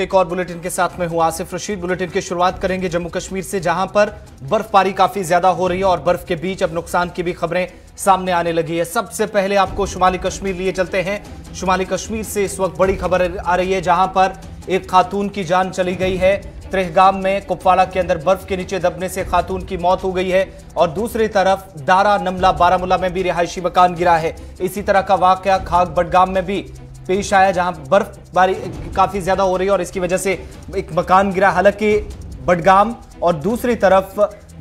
एक और बुलेटिन के साथ में हूं आसिफ रशीद बुलेटिन की शुरुआत करेंगे जम्मू कश्मीर से जहां पर बर्फबारी काफी ज्यादा हो रही है और बर्फ के बीच अब नुकसान की भी खबरें सामने आने लगी है सबसे पहले आपको शुमाली कश्मीर लिए चलते हैं शुमाली कश्मीर से इस वक्त बड़ी खबर आ रही है जहां पर एक खातून की जान चली गई है त्रेहगाम में कुपवाड़ा के अंदर बर्फ के नीचे दबने से खातून की मौत हो गई है और दूसरी तरफ दारा नमला बारामूला में भी रिहायशी मकान गिरा है इसी तरह का वाक्य खाग बडगाम में भी पेश आया जहां बर्फबारी काफ़ी ज़्यादा हो रही है और इसकी वजह से एक मकान गिरा हालांकि बडगाम और दूसरी तरफ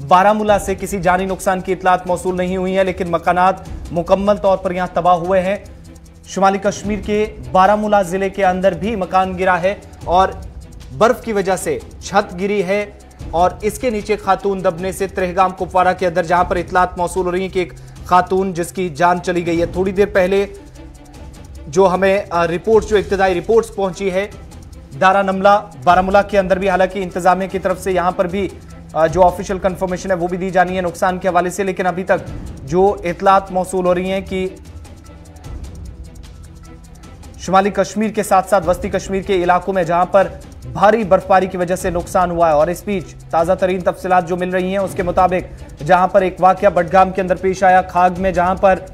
बारामूला से किसी जानी नुकसान की इतलात मौसू नहीं हुई है लेकिन मकानात मुकम्मल तौर पर यहां तबाह हुए हैं शुमाली कश्मीर के बारामूला ज़िले के अंदर भी मकान गिरा है और बर्फ़ की वजह से छत गिरी है और इसके नीचे खातून दबने से त्रेहगाम कुपवाड़ा के अंदर जहां पर इतलात मौसू हो रही है कि एक खातून जिसकी जान चली गई है थोड़ी देर पहले जो हमें रिपोर्ट जो इब्तदाई रिपोर्ट्स पहुंची है दारा नमला बारामूला के अंदर भी हालांकि इंतजामिया की तरफ से यहाँ पर भी जो ऑफिशियल कंफर्मेशन है वो भी दी जानी है नुकसान के हवाले से लेकिन अभी तक जो इतलात मौसू हो रही है कि शुमाली कश्मीर के साथ साथ वस्ती कश्मीर के इलाकों में जहां पर भारी बर्फबारी की वजह से नुकसान हुआ है और इस बीच ताज़ा तरीन तफसीत जो मिल रही हैं उसके मुताबिक जहां पर एक वाक्य बडगाम के अंदर पेश आया खाग में जहां पर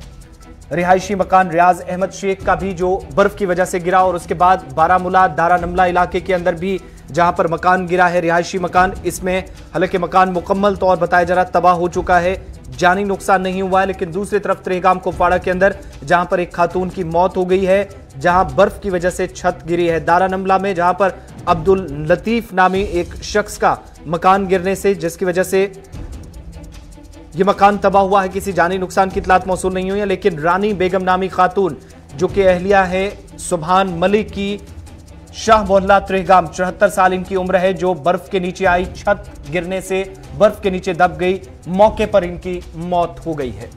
रिहायशी मकान रियाज अहमद शेख का भी जो बर्फ की वजह से गिरा और उसके बाद बारामूला दारा नमला इलाके के अंदर भी जहां पर मकान गिरा है रिहायशी मकान इसमें हालांकि मकान मुकम्मल तौर बताया जा रहा तबाह हो चुका है जानी नुकसान नहीं हुआ है लेकिन दूसरी तरफ त्रेगाम कुपवाड़ा के अंदर जहां पर एक खातून की मौत हो गई है जहां बर्फ की वजह से छत गिरी है दारानमला में जहां पर अब्दुल लतीफ नामी एक शख्स का मकान गिरने से जिसकी वजह से ये मकान तबाह हुआ है किसी जानी नुकसान की इतलात मौसू नहीं हुई है लेकिन रानी बेगम नामी खातून जो कि अहलिया है सुबहान मलिक की शाह मोहल्ला त्रेहगाम चौहत्तर साल इनकी उम्र है जो बर्फ के नीचे आई छत गिरने से बर्फ के नीचे दब गई मौके पर इनकी मौत हो गई है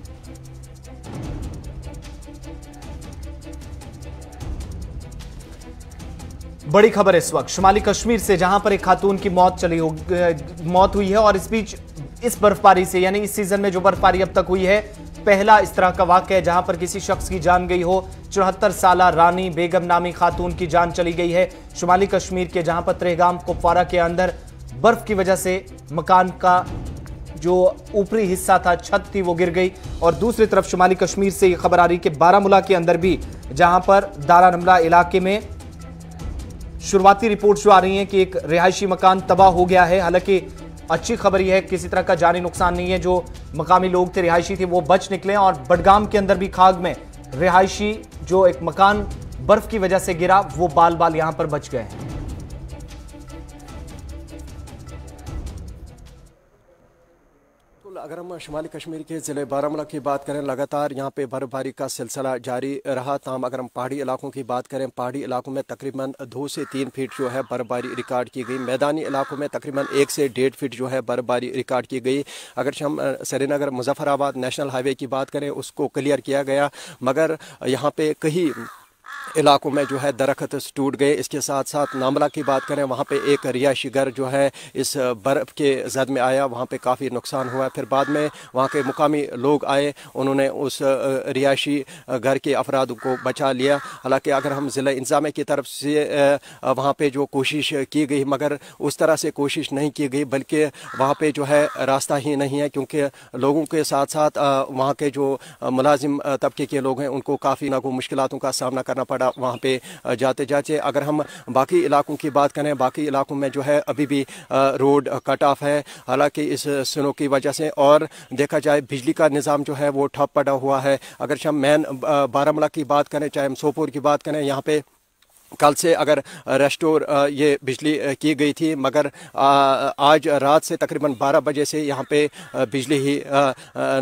बड़ी खबर इस वक्त शुमाली कश्मीर से जहां पर एक खातून की मौत चली हो मौत हुई है और इस बीच इस बर्फबारी से यानी इस सीजन में जो बर्फबारी अब तक हुई है पहला इस तरह का वाक्य है जहां पर किसी शख्स की जान गई हो चौहत्तर साल रानी बेगम नामी खातून की जान चली गई है शुमाली कश्मीर के जहां पर त्रेहगाम कुपवारा के अंदर बर्फ की वजह से मकान का जो ऊपरी हिस्सा था छत थी वो गिर गई और दूसरी तरफ शुमाली कश्मीर से ये खबर आ रही कि बारामूला के अंदर भी जहां पर दारानमला इलाके में शुरुआती रिपोर्ट जो आ रही है कि एक रिहायशी मकान तबाह हो गया है हालांकि अच्छी खबर यह है किसी तरह का जानी नुकसान नहीं है जो मकामी लोग थे रिहायशी थे वो बच निकले और बडगाम के अंदर भी खाग में रिहायशी जो एक मकान बर्फ की वजह से गिरा वो बाल बाल यहां पर बच गए हैं अगर हम शुमाली कश्मीर के ज़िले बारामूला की बात करें लगातार यहाँ पे बर्फबारी का सिलसिला जारी रहा तमाम अगर हम पहाड़ी इलाकों की बात करें पहाड़ी इलाकों में तकरीबन दो से तीन फीट जो है बर्फबारी रिकॉर्ड की गई मैदानी इलाकों में तकरीबन एक से डेढ़ फीट जो है बर्फबारी रिकॉर्ड की गई अगर हम श्रीनगर मुजफ्फराबाद नेशनल हाईवे की बात करें उसको क्लियर किया गया मगर यहाँ पर कहीं इलाकों में जो है दरख्त टूट गए इसके साथ साथ नामला की बात करें वहाँ पर एक रिहायशी घर जो है इस बर्फ़ के जद में आया वहाँ पर काफ़ी नुकसान हुआ फिर बाद में वहाँ के मुकामी लोग आए उन्होंने उस रिहायशी घर के अफराद को बचा लिया हालांकि अगर हम ज़िला इंतजाम की तरफ से वहाँ पर जो कोशिश की गई मगर उस तरह से कोशिश नहीं की गई बल्कि वहाँ पर जो है रास्ता ही नहीं है क्योंकि लोगों के साथ साथ वहाँ के जो मुलाजिम तबके के लोग हैं उनको काफ़ी ना को मुश्किलों का सामना करना पड़ा पड़ा वहाँ पे जाते जाते अगर हम बाकी इलाकों की बात करें बाकी इलाकों में जो है अभी भी रोड कट ऑफ है हालांकि इस स्नो की वजह से और देखा जाए बिजली का निज़ाम जो है वो ठप पड़ा हुआ है अगर हम मैन बारामूला की बात करें चाहे हम सोपोर की बात करें यहाँ पे कल से अगर रेस्टोर ये बिजली की गई थी मगर आज रात से तकरीबन 12 बजे से यहाँ पे बिजली ही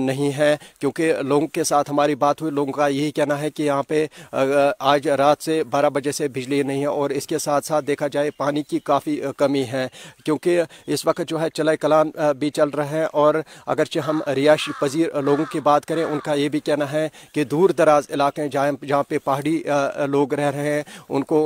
नहीं है क्योंकि लोगों के साथ हमारी बात हुई लोगों का यही कहना है कि यहाँ पे आज रात से 12 बजे से बिजली नहीं है और इसके साथ साथ देखा जाए पानी की काफ़ी कमी है क्योंकि इस वक्त जो है चलाए कलान भी चल रहे हैं और अगरचे हम रिहायश पजीर लोगों की बात करें उनका ये भी कहना है कि दूर दराज इलाके जहाँ जहाँ पे पहाड़ी लोग रह रहे हैं उनको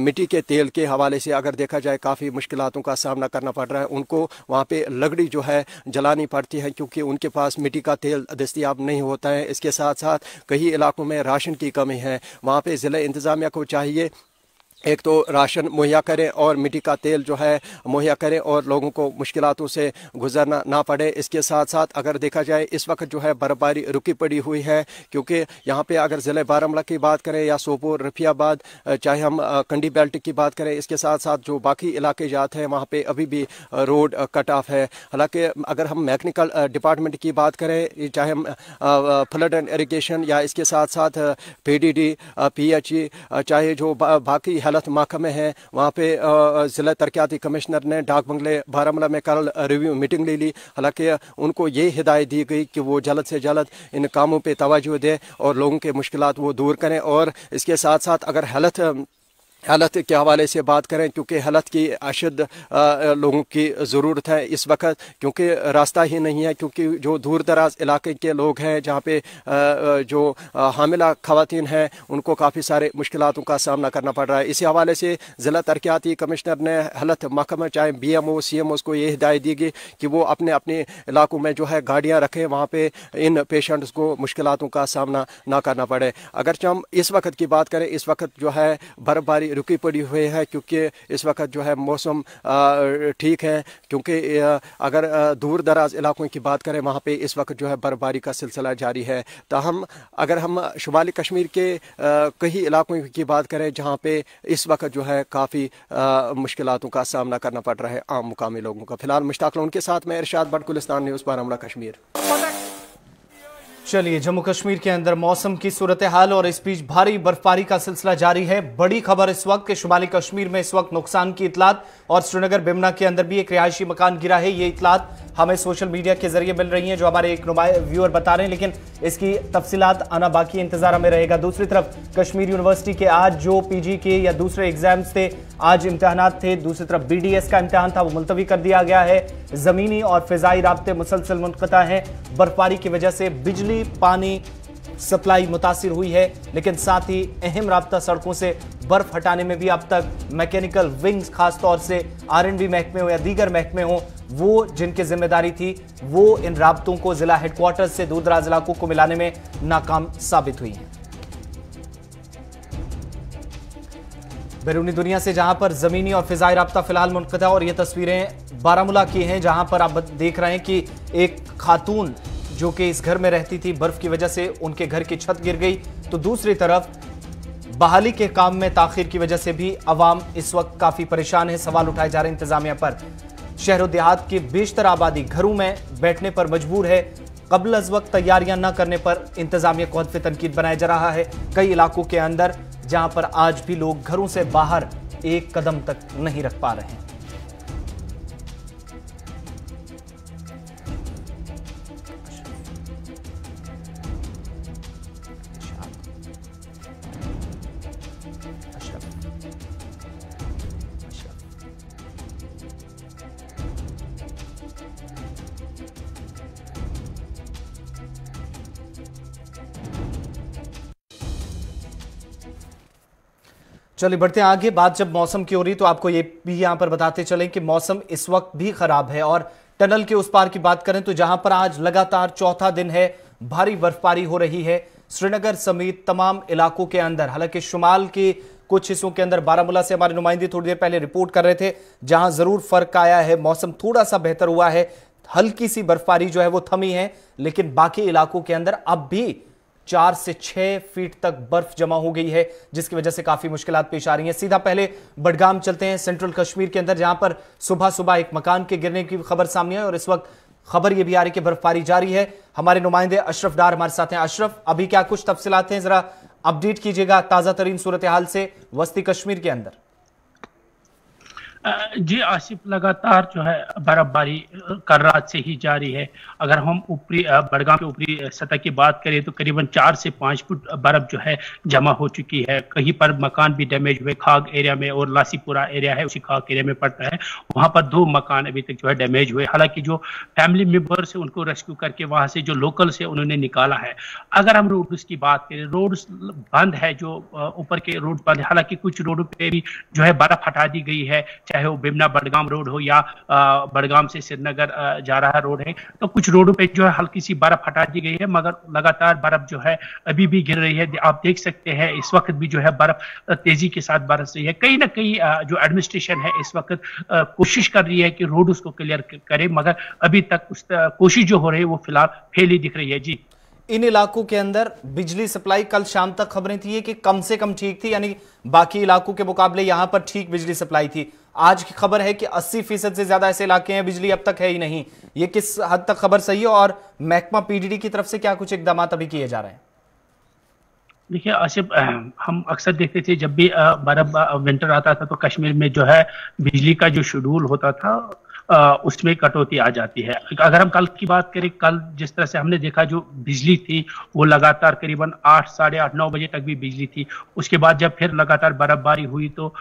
मिट्टी के तेल के हवाले से अगर देखा जाए काफ़ी मुश्किलों का सामना करना पड़ रहा है उनको वहाँ पर लकड़ी जो है जलानी पड़ती है क्योंकि उनके पास मिट्टी का तेल दस्तियाब नहीं होता है इसके साथ साथ कई इलाकों में राशन की कमी है वहाँ पर ज़िला इंतज़ामिया को चाहिए एक तो राशन मुहैया करें और मिट्टी का तेल जो है मुहैया करें और लोगों को मुश्किलों से गुजरना ना पड़े इसके साथ साथ अगर देखा जाए इस वक्त जो है बर्फबारी रुकी पड़ी हुई है क्योंकि यहाँ पे अगर ज़िले बारामूला की बात करें या सोपोर रफियाबाद चाहे हम कंडी बेल्ट की बात करें इसके साथ साथ जो बाकी इलाके जात हैं वहाँ पर अभी भी रोड कट ऑफ है हालाँकि अगर हम मैकेनिकल डिपार्टमेंट की बात करें चाहे हम फ्लड एंड इरीगेशन या इसके साथ साथ पी डी चाहे जो बाकी हालत महकमे है वहाँ पे ज़िला तरक्याती कमिश्नर ने डाक बंगले बारामूला में कल रिव्यू मीटिंग ले ली हालांकि उनको ये हिदायत दी गई कि वो जल्द से जल्द इन कामों पर तोजह दें और लोगों के मुश्किल वो दूर करें और इसके साथ साथ अगर हेल्थ हालत के हवाले से बात करें क्योंकि हालत की अशद लोगों की ज़रूरत है इस वक्त क्योंकि रास्ता ही नहीं है क्योंकि जो दूर दराज इलाके के लोग हैं जहाँ पे जो हामिला खातन हैं उनको काफ़ी सारे मुश्किलों का सामना करना पड़ रहा है इसी हवाले से ज़िला तरक्याती कमिश्नर ने हालत महकमा चाहे B M O C M O को ये हिदायत दी गई कि वो अपने अपने इलाकों में जो है गाड़ियाँ रखें वहाँ पर इन पेशेंट्स को मुश्किलों का सामना ना करना पड़े अगर हम इस वक्त की बात करें इस वक्त जो है बर्फबारी रुकी पड़ी हुई है क्योंकि इस वक्त जो है मौसम ठीक है क्योंकि अगर दूर दराज इलाकों की बात करें वहाँ पे इस वक्त जो है बर्फबारी का सिलसिला जारी है तहम अगर हम शुमाली कश्मीर के कई इलाकों की बात करें जहाँ पे इस वक्त जो है काफ़ी मुश्किलों का सामना करना पड़ रहा है आम मुकामी लोगों का फिलहाल मुश्ताक उनके साथ में इरशाद बट न्यूज़ बारामला कश्मीर चलिए जम्मू कश्मीर के अंदर मौसम की सूरत हाल और इस बीच भारी बर्फबारी का सिलसिला जारी है बड़ी खबर इस वक्त शुमाली कश्मीर में इस वक्त नुकसान की इतलात और श्रीनगर बिमना के अंदर भी एक रिहायशी मकान गिरा है ये इतलात हमें सोशल मीडिया के जरिए मिल रही है जो हमारे एक व्यूअर बता रहे हैं लेकिन इसकी तफसीत आना बाकी इंतजार हमें रहेगा दूसरी तरफ कश्मीर यूनिवर्सिटी के आज जो पी के या दूसरे एग्जाम्स थे आज इम्तहान थे दूसरी तरफ बीडीएस का इम्तहान था वो मुलतवी कर दिया गया है ज़मीनी और फ़िज़ाई रबते मुसलसल मुनता हैं बर्फबारी की वजह से बिजली पानी सप्लाई मुतासर हुई है लेकिन साथ ही अहम रबता सड़कों से बर्फ हटाने में भी अब तक मैकेनिकल विंग्स खासतौर से आर एन बी महकमे हों या दीगर महकमे हों वो जिनकी जिम्मेदारी थी वो इन रबतों को ज़िला हेडकोार्टर से दूर दराज इलाकों को मिलाने में नाकाम साबित हुई हैं बैरूनी दुनिया से जहां पर ज़मीनी और फ़िज़ाई रबता फ़िलहाल मुनदा और ये तस्वीरें बारामूला की हैं जहां पर आप देख रहे हैं कि एक खातून जो कि इस घर में रहती थी बर्फ़ की वजह से उनके घर की छत गिर गई तो दूसरी तरफ बहाली के काम में ताखिर की वजह से भी अवाम इस वक्त काफ़ी परेशान है सवाल उठाए जा रहे हैं इंतज़ामिया पर शहरों देहात की बेशतर आबादी घरों में बैठने पर मजबूर है कबल अज वक्त तैयारियां न करने पर इंतजामिया को हद तनकीद बनाया जा रहा है कई इलाकों के अंदर जहां पर आज भी लोग घरों से बाहर एक कदम तक नहीं रख पा रहे हैं चलिए बढ़ते हैं आगे बात जब मौसम की हो रही तो आपको ये भी यहाँ पर बताते चलें कि मौसम इस वक्त भी खराब है और टनल के उस पार की बात करें तो जहां पर आज लगातार चौथा दिन है भारी बर्फबारी हो रही है श्रीनगर समेत तमाम इलाकों के अंदर हालांकि शुमाल के कुछ हिस्सों के अंदर बारामूला से हमारे नुमाइंदे थोड़ी देर पहले रिपोर्ट कर रहे थे जहां जरूर फर्क आया है मौसम थोड़ा सा बेहतर हुआ है हल्की सी बर्फबारी जो है वो थमी है लेकिन बाकी इलाकों के अंदर अब भी चार से छह फीट तक बर्फ जमा हो गई है जिसकी वजह से काफ़ी मुश्किल पेश आ रही हैं सीधा पहले बडगाम चलते हैं सेंट्रल कश्मीर के अंदर जहां पर सुबह सुबह एक मकान के गिरने की खबर सामने आई और इस वक्त खबर ये भी आ रही है कि बर्फबारी जारी है हमारे नुमाइंदे अशरफ डार हमारे साथ हैं अशरफ अभी क्या कुछ तफसीलाते हैं ज़रा अपडेट कीजिएगा ताज़ा तरीन सूरत हाल से वस्ती कश्मीर के अंदर जी आसिफ लगातार जो है बर्फबारी कल रात से ही जारी है अगर हम ऊपरी बड़गाम के ऊपरी सतह की बात करें तो करीबन चार से पाँच फुट बर्फ जो है जमा हो चुकी है कहीं पर मकान भी डैमेज हुए खाग एरिया में और लासीपुरा एरिया है उसी खाग एरिया में पड़ता है वहाँ पर दो मकान अभी तक जो है डैमेज हुए हालांकि जो फैमिली मेम्बर्स है उनको रेस्क्यू करके वहाँ से जो लोकल से उन्होंने निकाला है अगर हम रोड्स की बात करें रोड्स बंद है जो ऊपर के रोड बंद हालांकि कुछ रोडों पर भी जो है बर्फ हटा दी गई है चाहे वो बिमना बडगाम रोड हो या बडगाम से श्रीनगर जा रहा रोड है तो कुछ रोडों पे जो है हल्की सी बर्फ हटा दी गई है मगर लगातार बर्फ जो है अभी भी गिर रही है आप देख सकते हैं इस वक्त भी जो है बर्फ तेजी के साथ बरस रही है कहीं ना कहीं जो एडमिनिस्ट्रेशन है इस वक्त कोशिश कर रही है कि रोड उसको क्लियर करे मगर अभी तक उस कोशिश जो हो रही है वो फिलहाल फेली दिख रही है जी इन इलाकों के अंदर बिजली सप्लाई कल शाम तक खबरें थी कि कम से कम ठीक थी यानी बाकी इलाकों के मुकाबले यहां पर ठीक बिजली सप्लाई थी आज की खबर है कि 80 फीसद से ज्यादा ऐसे इलाके हैं बिजली अब तक है ही नहीं ये किस हद तक खबर सही है और महकमा पीडीडी की तरफ से क्या कुछ इकदाम अभी किए जा रहे हैं देखिए आसिफ हम अक्सर देखते थे जब भी बर्फ विंटर आता था तो कश्मीर में जो है बिजली का जो शेड्यूल होता था उसमें कटौती आ जाती है अगर हम कल की बात करें कल जिस तरह से हमने देखा जो बिजली थी वो लगातार करीबन आठ साढ़े आठ नौ बजे तक भी बिजली थी उसके बाद जब फिर लगातार बर्फबारी हुई तो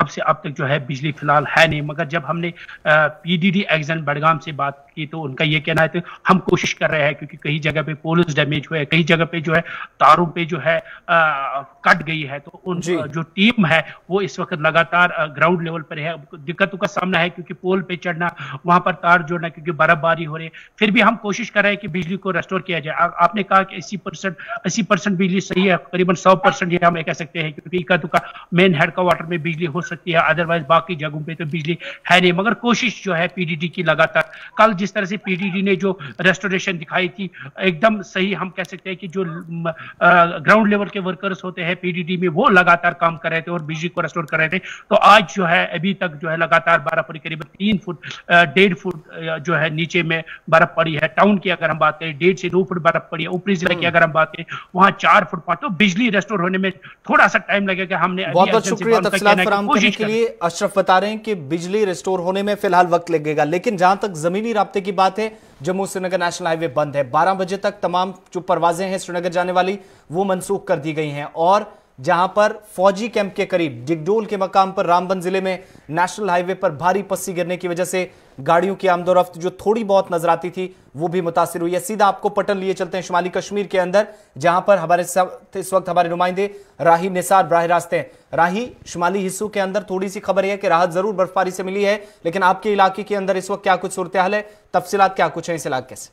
अब से अब तक जो है बिजली फिलहाल है नहीं मगर जब हमने पीडीडी एग्जन बडगाम से बात की तो उनका ये कहना है तो हम कोशिश कर रहे हैं क्योंकि कई जगह पे पोल्स डैमेज हुए कई जगह पे जो है तारों पे जो है आ, कट गई है तो उन जो टीम है वो इस वक्त लगातार ग्राउंड लेवल पर है दिक्कतों का सामना है क्योंकि पोल पे चढ़ना वहां पर तार जोड़ना क्योंकि बर्फबारी हो रही है फिर भी हम कोशिश कर रहे हैं कि बिजली को रेस्टोर किया जाए आपने कहा कि अस्सी परसेंट अस्सी परसेंट बिजली सही है करीबन सौ परसेंट ये हम कह सकते हैं क्योंकि इक्का दुक्का मेन हेड का वाटर में बिजली हो सकती है अदरवाइज बाकी जगहों पे तो बिजली है नहीं मगर कोशिश जो है पीडीडी की लगातार कल जिस तरह से पीडीडी ने जो रेस्टोरेशन दिखाई थी एकदम सही हम कह सकते हैं कि जो ग्राउंड लेवल के वर्कर्स होते हैं पीडीडी में वो लगातार काम कर रहे थे और बिजली को रेस्टोर कर रहे थे तो आज जो है अभी तक जो है लगातार बारह पड़ी करीब तीन फुट डेढ़ फुट जो है नीचे में बर्फ पड़ी है टाउन की अगर हम बात करें डेढ़ से दो फुट बर्फ पड़ी है ऊपरी जिला की हम्म। अगर हम बात करें वहां चार फुट पाँच तो बिजली रेस्टोर होने में थोड़ा सा टाइम लगेगा हमने बहुत बहुत शुक्रिया करने के लिए अशरफ बता रहे हैं कि बिजली रिस्टोर होने में फिलहाल वक्त लगेगा लेकिन जहां तक जमीनी रबते की बात है जम्मू श्रीनगर नेशनल हाईवे बंद है 12 बजे तक तमाम जो परवाजें हैं श्रीनगर जाने वाली वो मनसूख कर दी गई हैं और जहां पर फौजी कैंप के करीब डिगडोल के मकाम पर रामबन जिले में नेशनल हाईवे पर भारी पस्सी गिरने की वजह से गाड़ियों की आमदोरफ्त जो थोड़ी बहुत नजर आती थी वो भी मुतासर हुई है सीधा आपको पटन लिए चलते हैं शुमाली कश्मीर के अंदर जहां पर हमारे साथ इस वक्त हमारे नुमाइंदे राही निसार बरह रास्ते हैं राही शुमाली हिस्सों के अंदर थोड़ी सी खबर है कि राहत जरूर बर्फबारी से मिली है लेकिन आपके इलाके के अंदर इस वक्त क्या कुछ सूरत हाल है तफसीत क्या कुछ है इस इलाके से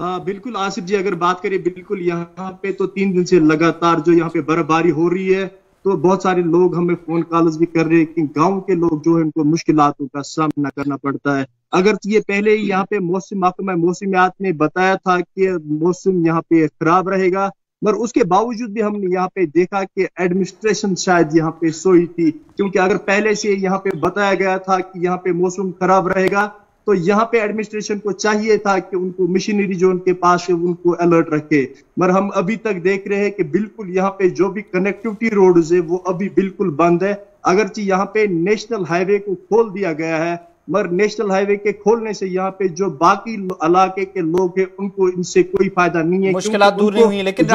आ, बिल्कुल आसिफ जी अगर बात करें बिल्कुल यहाँ पे तो तीन दिन से लगातार जो यहाँ पे बर्फबारी हो रही है तो बहुत सारे लोग हमें फोन कॉल्स भी कर रहे हैं कि गांव के लोग जो है उनको मुश्किल का सामना करना पड़ता है अगर तो ये पहले ही यहाँ पे मौसम महकमा मौसमियात ने बताया था कि मौसम यहाँ पे खराब रहेगा मगर उसके बावजूद भी हमने यहाँ पे देखा कि एडमिनिस्ट्रेशन शायद यहाँ पे सोई थी क्योंकि अगर पहले से यहाँ पे बताया गया था कि यहाँ पे मौसम खराब रहेगा तो यहाँ पे एडमिनिस्ट्रेशन को चाहिए था कि उनको मिशनरी जोन के पास उनको अलर्ट रखे मगर हम अभी तक देख रहे हैं कि बिल्कुल यहाँ पे जो भी कनेक्टिविटी रोड है वो अभी बिल्कुल बंद है अगरचे यहाँ पे नेशनल हाईवे को खोल दिया गया है मगर नेशनल हाईवे के खोलने से यहाँ पे जो बाकी इलाके के लोग हैं उनको इनसे कोई फायदा नहीं है मुश्किल दूर नहीं हुई लेकिन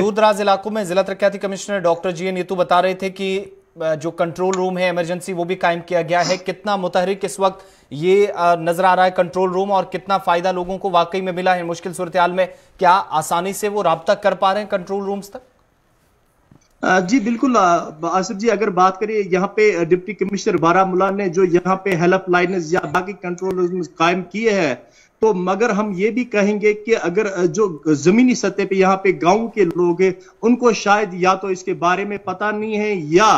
दूर दराज इलाकों में जिला तरक्याती कमिश्नर डॉक्टर जी एन ये तो बता रहे थे कि जो कंट्रोल रूम है इमरजेंसी वो भी कायम किया गया है कितना मुतहरिक इस वक्त ये नजर आ रहा है कंट्रोल रूम और कितना फायदा लोगों को वाकई में मिला है मुश्किल सूरत में क्या आसानी से वो रबता कर पा रहे हैं कंट्रोल रूम तक जी बिल्कुल आसिफ जी अगर बात करें यहाँ पे डिप्टी कमिश्नर बारामूला ने जो यहाँ पे हेल्प लाइन या बाकी कंट्रोल रूम कायम किए हैं तो मगर हम ये भी कहेंगे कि अगर जो जमीनी सतह पे यहाँ पे गांव के लोग हैं उनको शायद या तो इसके बारे में पता नहीं है या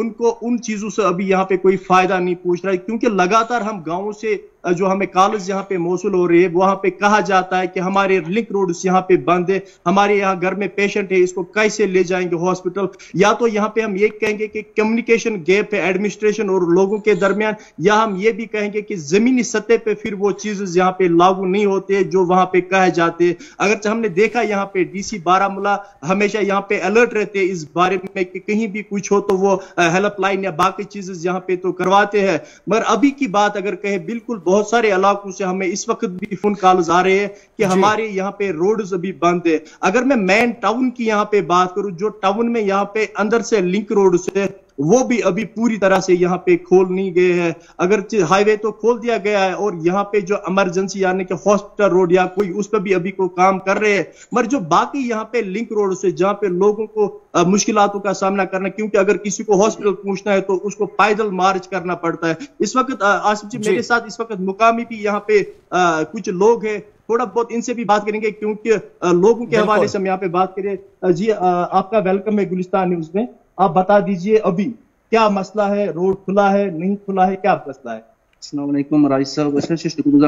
उनको उन चीजों से अभी यहाँ पे कोई फायदा नहीं पूछ रहा है क्योंकि लगातार हम गाँव से जो हमें कॉलेज यहाँ पे मौसू हो रही है वहां पे कहा जाता है कि हमारे लिंक रोड यहाँ पे बंद है हमारे यहाँ घर में पेशेंट है इसको कैसे ले जाएंगे हॉस्पिटल या तो यहाँ पे हम ये कहेंगे कि कम्युनिकेशन गैप है एडमिनिस्ट्रेशन और लोगों के दरमियान या हम ये भी कहेंगे कि जमीनी सतह पे फिर वो चीज यहाँ पे लागू नहीं होते जो वहां पे कहे जाते अगर हमने देखा यहाँ पे डीसी बारामूला हमेशा यहाँ पे अलर्ट रहते इस बारे में कि कहीं भी कुछ हो तो वो हेल्पलाइन या बाकी चीजें यहाँ पे तो करवाते हैं मगर अभी की बात अगर कहे बिल्कुल बहुत बहुत सारे इलाकों से हमें इस वक्त भी फोन कॉल आ रहे हैं कि हमारे यहाँ पे रोड अभी बंद है अगर मैं मेन टाउन की यहाँ पे बात करूँ जो टाउन में यहाँ पे अंदर से लिंक रोड से वो भी अभी पूरी तरह से यहाँ पे खोल नहीं गए हैं अगर हाईवे तो खोल दिया गया है और यहाँ पे जो इमरजेंसी यानी कि हॉस्पिटल रोड या कोई उस पर भी अभी को काम कर रहे हैं मगर जो बाकी यहाँ पे लिंक रोड से जहाँ पे लोगों को मुश्किल का सामना करना क्योंकि अगर किसी को हॉस्पिटल पहुंचना है तो उसको पैदल मार्च करना पड़ता है इस वक्त आसिफ जी मेरे साथ इस वक्त मुकामी भी यहाँ पे कुछ लोग है थोड़ा बहुत इनसे भी बात करेंगे क्योंकि लोगों के हवाले से हम यहाँ पे बात करें जी आपका वेलकम है गुलिस्तान न्यूज में आप बता दीजिए अभी क्या मसला है रोड खुला है नहीं खुला है क्या मसला है तो तो मुश्किल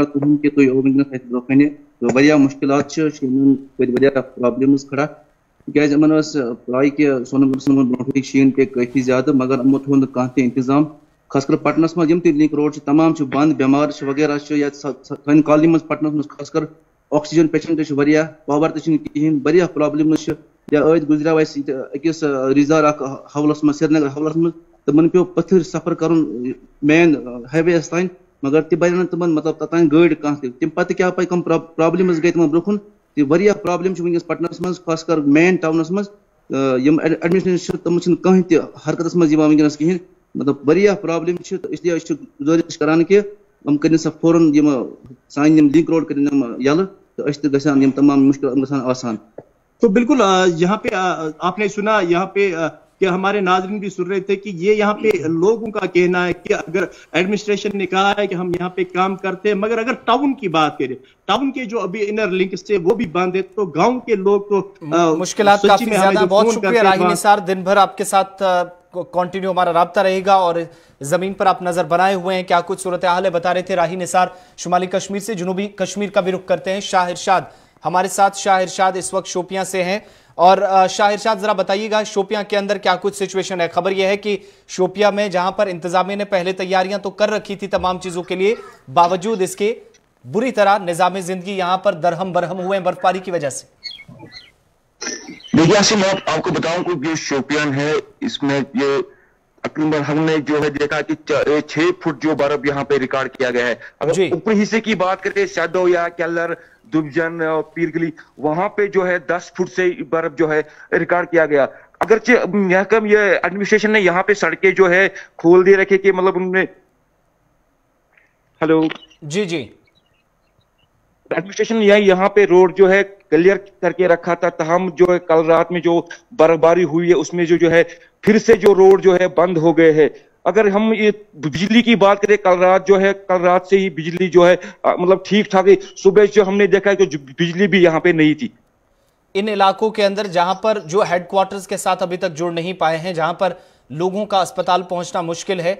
खड़ा पाई मगर इंतजाम खासकर पटनस लिंक रोड तमाम बंद बेमार वगैरह या सान कॉलोनी मज खासकर ऑक्सीजन पेशेंट पावर तह कहें یا أدۍ گُزریو اَسہِ أکِس رِزار اکھ حولس منٛز سرینگر حولس منٛز تِمن پیٚو پٔتھٕر سفر کرُن مین ہاے ویس تانۍ مگر تہِ بَنے نہٕ تِمن مطلب توٚتانۍ گٲڑۍ کانٛہہ تہِ تمہِ پتہٕ کیاہ پاے کم پرابلمٕز گٔے تِمن برونٛہہ کُن تہِ واریاہ پرابلم چھِ وٕنکیٚس پٹنس منٛز خاص کر مین ٹاونس منٛز یِم ایڈمنسٹریشن چھِ تِم چھِنہٕ کٕہٕنۍ تہِ حرکتس منٛز یِوان وٕنکیٚنس کہیٖنۍ مطلب واریاہ پرابلم چھِ تہٕ اسلیے أسۍ چھِ گُزٲرِش کران کہِ یِم کٔرِنۍ سا فوراً یِم سانہِ یِم لِنک روڈ کٔرِنۍ یِم یَلہٕ تہٕ أسۍ تہِ گژھان یِم تمام مُشکِل گژھان آسان तो बिल्कुल यहाँ पे आपने सुना यहाँ पे कि हमारे नाजरन भी सुन रहे थे कि ये यहाँ पे लोगों का कहना है कि अगर एडमिनिस्ट्रेशन ने कहा है कि हम यहाँ पे काम करते हैं मगर अगर टाउन की बात करें टाउन के जो अभी इनर लिंक थे वो भी बंद है तो गांव के लोग तो मुश्किल बहुत शुक्रिया निसार हाँ। दिन भर आपके साथ कंटिन्यू हमारा रहा रहेगा और ज़मीन पर आप नज़र बनाए हुए हैं क्या कुछ सूरत हाल है बता रहे थे राही निसार शुमाली कश्मीर से जुनूबी कश्मीर का भी रुख करते हैं शाह इरशाद हमारे साथ शाह इरशाद इस वक्त शोपियां से हैं और शाह इरशाद जरा बताइएगा शोपियां के अंदर क्या कुछ सिचुएशन है खबर यह है कि शोपिया में जहां पर इंतजामिया ने पहले तैयारियां तो कर रखी थी तमाम चीजों के लिए बावजूद इसके बुरी तरह निजाम जिंदगी यहाँ पर दरहम बरहम हुए बर्फबारी की वजह से देखिए आप, आपको बताऊं कि जो शोपियान है इसमें ये अक्टूबर हमने जो है देखा कि छह फुट जो बर्फ यहाँ पे रिकॉर्ड किया गया है अगर ऊपरी हिस्से की बात करें शदो या कैलर दुबजन और पीरगली वहां पे जो है दस फुट से बर्फ जो है रिकॉर्ड किया गया अगर महकम ये एडमिनिस्ट्रेशन ने यहाँ पे सड़कें जो है खोल दे रखे कि मतलब उनने हेलो जी जी एडमिनिस्ट्रेशन यही यहाँ पे रोड जो है क्लियर करके रखा था तहम जो है कल रात में जो बर्फबारी हुई है उसमें जो जो है फिर से जो रोड जो है बंद हो गए हैं अगर हम ये बिजली की बात करें कल रात जो है कल रात से ही बिजली जो है मतलब ठीक ठाक सुबह जो हमने देखा है कि बिजली भी यहाँ पे नहीं थी इन इलाकों के अंदर जहां पर जो हेडक्वार्टर्स के साथ अभी तक जुड़ नहीं पाए हैं जहां पर लोगों का अस्पताल पहुंचना मुश्किल है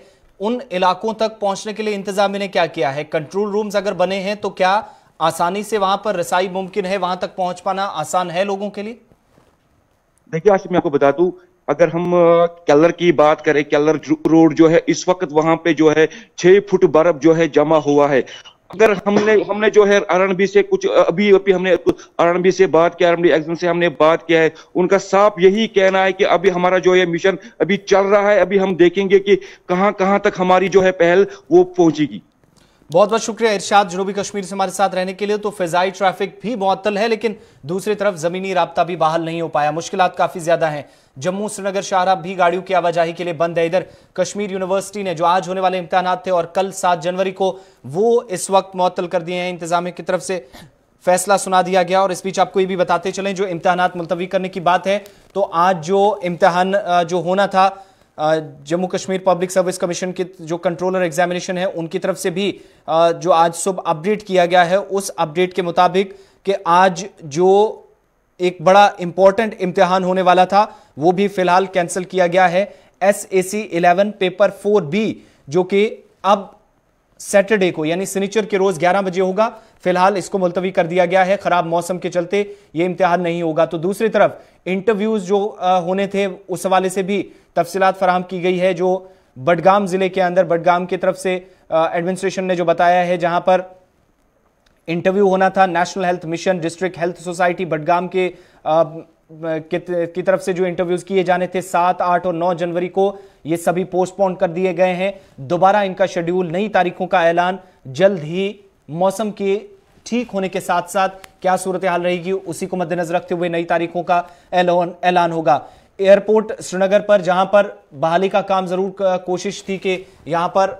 उन इलाकों तक पहुंचने के लिए इंतजाम ने क्या किया है कंट्रोल रूम्स अगर बने हैं तो क्या आसानी से वहां पर रसाई मुमकिन है वहां तक पहुंच पाना आसान है लोगों के लिए देखिए आज मैं आपको बता दूं अगर हम कैलर की बात करें कैलर रोड जो है इस वक्त वहां पे जो है छह फुट बर्फ जो है जमा हुआ है अगर हमने हमने जो है बी से कुछ अभी अभी हमने आरएनबी से बात किया आरएनबी एक्सन से हमने बात किया है उनका साफ यही कहना है कि अभी हमारा जो है मिशन अभी चल रहा है अभी हम देखेंगे कि कहाँ कहाँ तक हमारी जो है पहल वो पहुंचेगी बहुत बहुत शुक्रिया इरशाद जनूबी कश्मीर से हमारे साथ रहने के लिए तो फिजाई ट्रैफिक भी मुअत्तल है लेकिन दूसरी तरफ ज़मीनी रबता भी बहाल नहीं हो पाया मुश्किल काफ़ी ज़्यादा हैं जम्मू श्रीनगर शाहरा भी गाड़ियों की आवाजाही के लिए बंद है इधर कश्मीर यूनिवर्सिटी ने जो आज होने वाले इम्तहान थे और कल सात जनवरी को वो इस वक्त मअतल कर दिए हैं इंतजामिया की तरफ से फैसला सुना दिया गया और इस बीच आपको ये भी बताते चलें जो इम्तहान मुलतवी करने की बात है तो आज जो इम्तहान जो होना था Jammu Kashmir public service commission के जो कंट्रोलर एग्जामिनेशन है उनकी तरफ से भी जो आज सुबह अपडेट किया गया है उस अपडेट के मुताबिक कि आज जो एक बड़ा इंपॉर्टेंट इम्तिहान होने वाला था वो भी फिलहाल कैंसिल किया गया है S A C eleven paper four B जो कि अब सैटरडे को यानी सिनेचर के रोज 11 बजे होगा फिलहाल इसको मुलतवी कर दिया गया है खराब मौसम के चलते ये इम्तिहान नहीं होगा तो दूसरी तरफ इंटरव्यूज जो होने थे उस हवाले से भी तफसीत फराहम की गई है जो बडगाम जिले के अंदर बडगाम की तरफ से एडमिनिस्ट्रेशन ने जो बताया है जहां पर इंटरव्यू होना था national health mission district health society Budgam के की तरफ से जो इंटरव्यूज किए जाने थे सात आठ और नौ जनवरी को ये सभी पोस्टपोन कर दिए गए हैं दोबारा इनका शेड्यूल नई तारीखों का ऐलान जल्द ही मौसम के ठीक होने के साथ साथ क्या सूरत हाल रहेगी उसी को मद्देनजर रखते हुए नई तारीखों का ऐलान होगा एयरपोर्ट श्रीनगर पर जहां पर बहाली का काम जरूर कोशिश थी कि यहां पर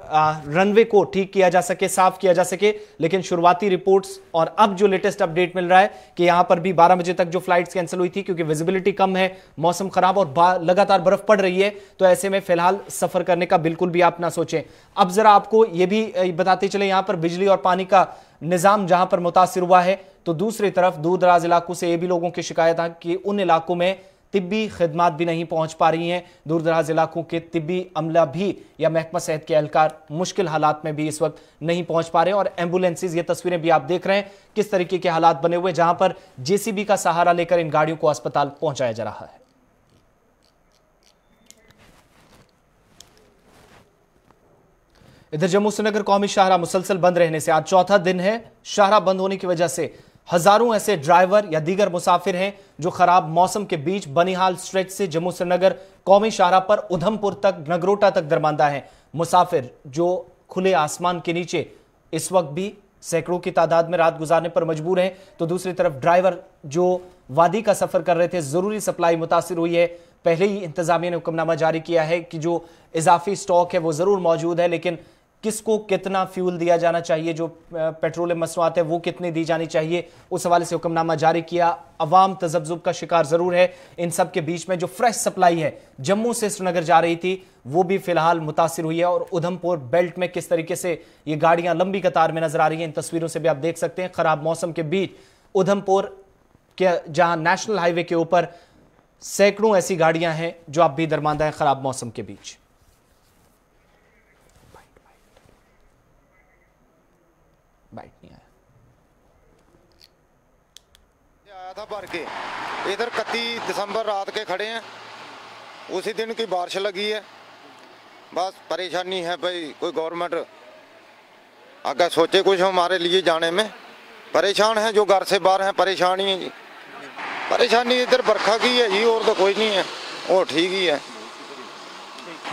रनवे को ठीक किया जा सके साफ किया जा सके लेकिन शुरुआती रिपोर्ट्स और अब जो लेटेस्ट अपडेट मिल रहा है कि यहां पर भी 12 बजे तक जो फ्लाइट्स कैंसिल हुई थी क्योंकि विजिबिलिटी कम है मौसम खराब और लगातार बर्फ पड़ रही है तो ऐसे में फिलहाल सफर करने का बिल्कुल भी आप ना सोचें अब जरा आपको ये भी बताते चले यहां पर बिजली और पानी का निज़ाम जहां पर मुतासर हुआ है तो दूसरी तरफ दूर दराज इलाकों से ये भी लोगों की शिकायत है कि उन इलाकों में तिब्बी खदमात भी नहीं पहुंच पा रही हैं दूर दराज इलाकों के तिब्बी अमला भी या महकमा सेहत के एहलकार मुश्किल हालात में भी इस वक्त नहीं पहुंच पा रहे और एम्बुलेंसेज ये तस्वीरें भी आप देख रहे हैं किस तरीके के हालात बने हुए जहां पर जेसीबी का सहारा लेकर इन गाड़ियों को अस्पताल पहुंचाया जा रहा है इधर जम्मू श्रीनगर कौमी शाहरा मुसलसल बंद रहने से आज चौथा दिन है शाहरा बंद होने की वजह से हजारों ऐसे ड्राइवर या दीगर मुसाफिर हैं जो खराब मौसम के बीच बनिहाल स्ट्रेच से जम्मू श्रीनगर कौमी शाहरा पर उधमपुर तक नगरोटा तक दरमांदा है मुसाफिर जो खुले आसमान के नीचे इस वक्त भी सैकड़ों की तादाद में रात गुजारने पर मजबूर हैं तो दूसरी तरफ ड्राइवर जो वादी का सफर कर रहे थे जरूरी सप्लाई मुतासर हुई है पहले ही इंतजामिया ने हुक्मनामा जारी किया है कि जो इजाफी स्टॉक है वो जरूर मौजूद है लेकिन किसको कितना फ्यूल दिया जाना चाहिए जो पेट्रोलियम मसनूआत है वो कितनी दी जानी चाहिए उस हवाले से हुक्मनामा जारी किया अवाम तजब्जुब का शिकार ज़रूर है इन सब के बीच में जो फ्रेश सप्लाई है जम्मू से श्रीनगर जा रही थी वो भी फिलहाल मुतासर हुई है और उधमपुर बेल्ट में किस तरीके से ये गाड़ियां लंबी कतार में नजर आ रही हैं इन तस्वीरों से भी आप देख सकते हैं ख़राब मौसम के बीच उधमपुर के जहां नेशनल हाईवे के ऊपर सैकड़ों ऐसी गाड़ियां हैं जो आप भी दरमांदा है ख़राब मौसम के बीच बैट नहीं आया आया था भर के इधर इकतीस दिसंबर रात के खड़े हैं उसी दिन की बारिश लगी है बस परेशानी है भाई कोई गवर्नमेंट अगर सोचे कुछ हमारे लिए जाने में परेशान है जो घर से बाहर हैं परेशानी है जी परेशानी इधर बरखा की है जी और तो कोई नहीं है वो ठीक ही है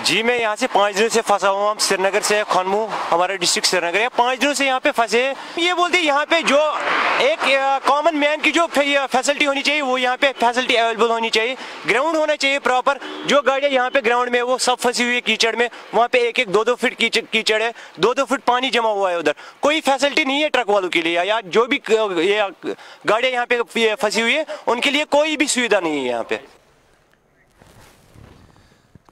जी मैं यहाँ से पाँच दिनों से फंसा हुआ हम श्रीनगर से खनमू हमारा डिस्ट्रिक्ट श्रीनगर है पाँच दिनों से यहाँ पे फंसे ये बोलते हैं यहाँ पे जो एक कॉमन मैन की जो फैसिलिटी होनी चाहिए वो यहाँ पे फैसिलिटी अवेलेबल होनी चाहिए ग्राउंड होना चाहिए प्रॉपर जो गाड़ियाँ यहाँ पे ग्राउंड में वो सब फंसी हुई है कीचड़ में वहाँ पे एक एक दो दो फीट कीचड़ कीचड़ है दो दो फीट पानी जमा हुआ है उधर कोई फैसिलिटी नहीं है ट्रक वालों के लिए या जो भी गाड़ियाँ यहाँ पे फंसी हुई है उनके लिए कोई भी सुविधा नहीं है यहाँ पे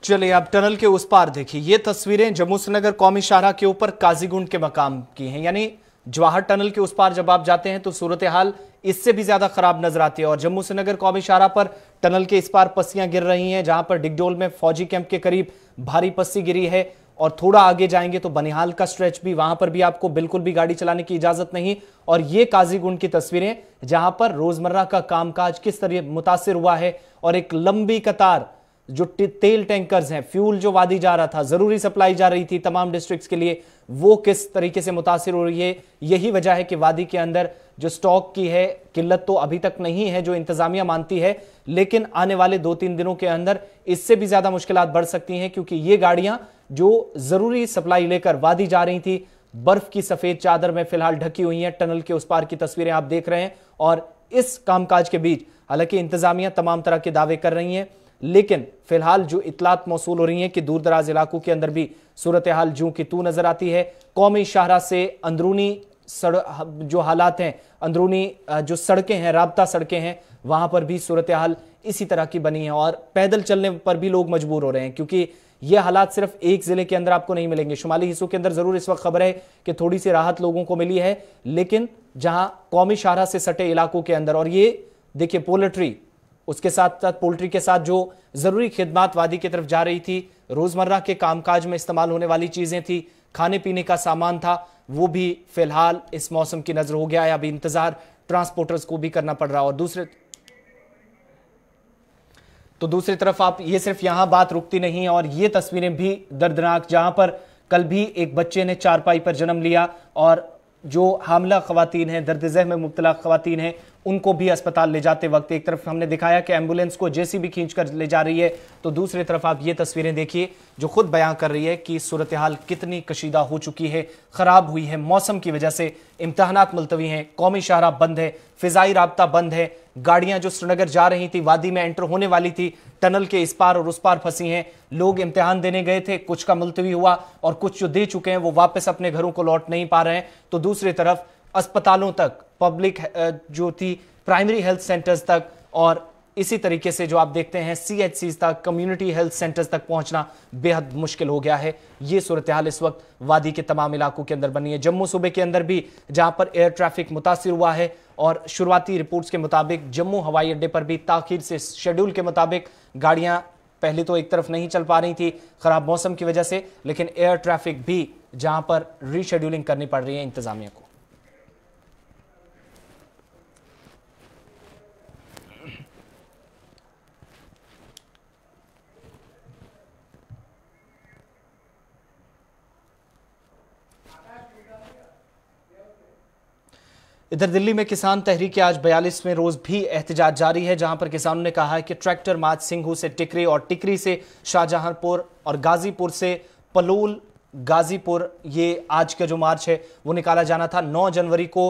चलिए अब टनल के उस पार देखिए ये तस्वीरें जम्मू श्रीनगर कौमी शाहरा के ऊपर काजीगुंड के मकाम की हैं यानी जवाहर टनल के उस पार जब आप जाते हैं तो सूरत हाल इससे भी ज्यादा खराब नजर आती है और जम्मू श्रीनगर कौमी शाहरा पर टनल के इस पार पस्सियां गिर रही हैं जहां पर डिगडोल में फौजी कैंप के करीब भारी पस्सी गिरी है और थोड़ा आगे जाएंगे तो बनिहाल का स्ट्रेच भी वहां पर भी आपको बिल्कुल भी गाड़ी चलाने की इजाजत नहीं और ये काजीगुंड की तस्वीरें जहां पर रोजमर्रा का कामकाज किस तरह मुतासर हुआ है और एक लंबी कतार जो तेल टैंकर्स हैं फ्यूल जो वादी जा रहा था ज़रूरी सप्लाई जा रही थी तमाम डिस्ट्रिक्ट्स के लिए वो किस तरीके से मुतासर हो रही है यही वजह है कि वादी के अंदर जो स्टॉक की है किल्लत तो अभी तक नहीं है जो इंतजामिया मानती है लेकिन आने वाले दो तीन दिनों के अंदर इससे भी ज़्यादा मुश्किल बढ़ सकती हैं क्योंकि ये गाड़ियां जो ज़रूरी सप्लाई लेकर वादी जा रही थी बर्फ की सफ़ेद चादर में फिलहाल ढकी हुई हैं टनल के उस पार की तस्वीरें आप देख रहे हैं और इस कामकाज के बीच हालांकि इंतजामिया तमाम तरह के दावे कर रही हैं लेकिन फिलहाल जो इतलात मौसू हो रही है कि दूर दराज इलाकों के अंदर भी सूरत हाल जू की तू नजर आती है कौमी शाहरा से अंदरूनी सड़ जो हालात हैं अंदरूनी जो सड़कें हैं रबता सड़कें हैं वहां पर भी सूरत हाल इसी तरह की बनी है और पैदल चलने पर भी लोग मजबूर हो रहे हैं क्योंकि ये हालात सिर्फ एक ज़िले के अंदर आपको नहीं मिलेंगे शुमाली हिस्सों के अंदर ज़रूर इस वक्त खबर है कि थोड़ी सी राहत लोगों को मिली है लेकिन जहां कौमी शाहरा से सटे इलाकों के अंदर और ये देखिए पोलट्री उसके साथ साथ पोल्ट्री के साथ जो ज़रूरी खिदमात वादी की तरफ जा रही थी रोज़मर्रा के कामकाज में इस्तेमाल होने वाली चीज़ें थी खाने पीने का सामान था वो भी फिलहाल इस मौसम की नज़र हो गया है अभी इंतज़ार ट्रांसपोर्टर्स को भी करना पड़ रहा और दूसरे तो दूसरी तरफ आप ये सिर्फ यहां बात रुकती नहीं है और ये तस्वीरें भी दर्दनाक जहां पर कल भी एक बच्चे ने चारपाई पर जन्म लिया और जो हामला खातन है दर्द जह में मुबतला खातन है उनको भी अस्पताल ले जाते वक्त एक तरफ हमने दिखाया कि एम्बुलेंस को जेसीबी खींचकर ले जा रही है तो दूसरी तरफ आप ये तस्वीरें देखिए जो खुद बयां कर रही है कि सूरत हाल कितनी कशीदा हो चुकी है ख़राब हुई है मौसम की वजह से इम्तहान मुलतवी हैं कौमी शाहरा बंद है फ़िज़ाई रबता बंद है गाड़ियां जो श्रीनगर जा रही थी वादी में एंटर होने वाली थी टनल के इस पार और उस पार फंसी हैं लोग इम्तहान देने गए थे कुछ का मुलतवी हुआ और कुछ जो दे चुके हैं वो वापस अपने घरों को लौट नहीं पा रहे हैं तो दूसरी तरफ अस्पतालों तक पब्लिक जो थी प्राइमरी हेल्थ सेंटर्स तक और इसी तरीके से जो आप देखते हैं सी एच सी तक कम्युनिटी हेल्थ सेंटर्स तक पहुंचना बेहद मुश्किल हो गया है ये सूरत हाल इस वक्त वादी के तमाम इलाकों के अंदर बनी है जम्मू सूबे के अंदर भी जहां पर एयर ट्रैफिक मुतासर हुआ है और शुरुआती रिपोर्ट्स के मुताबिक जम्मू हवाई अड्डे पर भी ताखिर से शेड्यूल के मुताबिक गाड़ियाँ पहले तो एक तरफ नहीं चल पा रही थी खराब मौसम की वजह से लेकिन एयर ट्रैफिक भी जहाँ पर रीशेड्यूलिंग करनी पड़ रही है इंतजामिया को इधर दिल्ली में किसान तहरीक आज बयालीसवें रोज भी एहतजाज जारी है जहां पर किसानों ने कहा है कि ट्रैक्टर मार्च सिंघू से टिकरी और टिकरी से शाहजहांपुर और गाजीपुर से पलोल गाजीपुर ये आज का जो मार्च है वो निकाला जाना था 9 जनवरी को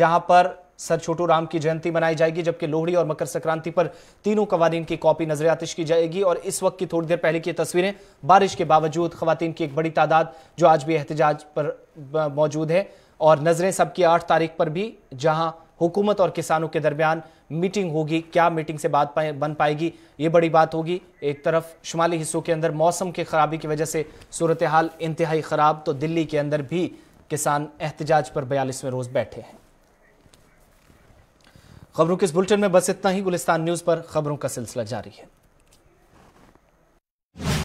जहां पर सर छोटू राम की जयंती मनाई जाएगी जबकि लोहड़ी और मकर संक्रांति पर तीनों कवानीन की कॉपी नजर आतिश की जाएगी और इस वक्त की थोड़ी देर पहले की तस्वीरें बारिश के बावजूद खवतिन की एक बड़ी तादाद जो आज भी एहतजाज पर मौजूद है और नजरें सबकी आठ तारीख पर भी जहां हुकूमत और किसानों के दरमियान मीटिंग होगी क्या मीटिंग से बात बन पाएगी ये बड़ी बात होगी एक तरफ शुमाली हिस्सों के अंदर मौसम के खराबी की वजह से सूरत हाल इंतहाई ख़राब तो दिल्ली के अंदर भी किसान एहतजाज पर बयालीसवें रोज़ बैठे हैं खबरों के इस बुलेटिन में बस इतना ही गुलिस्तान न्यूज़ पर खबरों का सिलसिला जारी है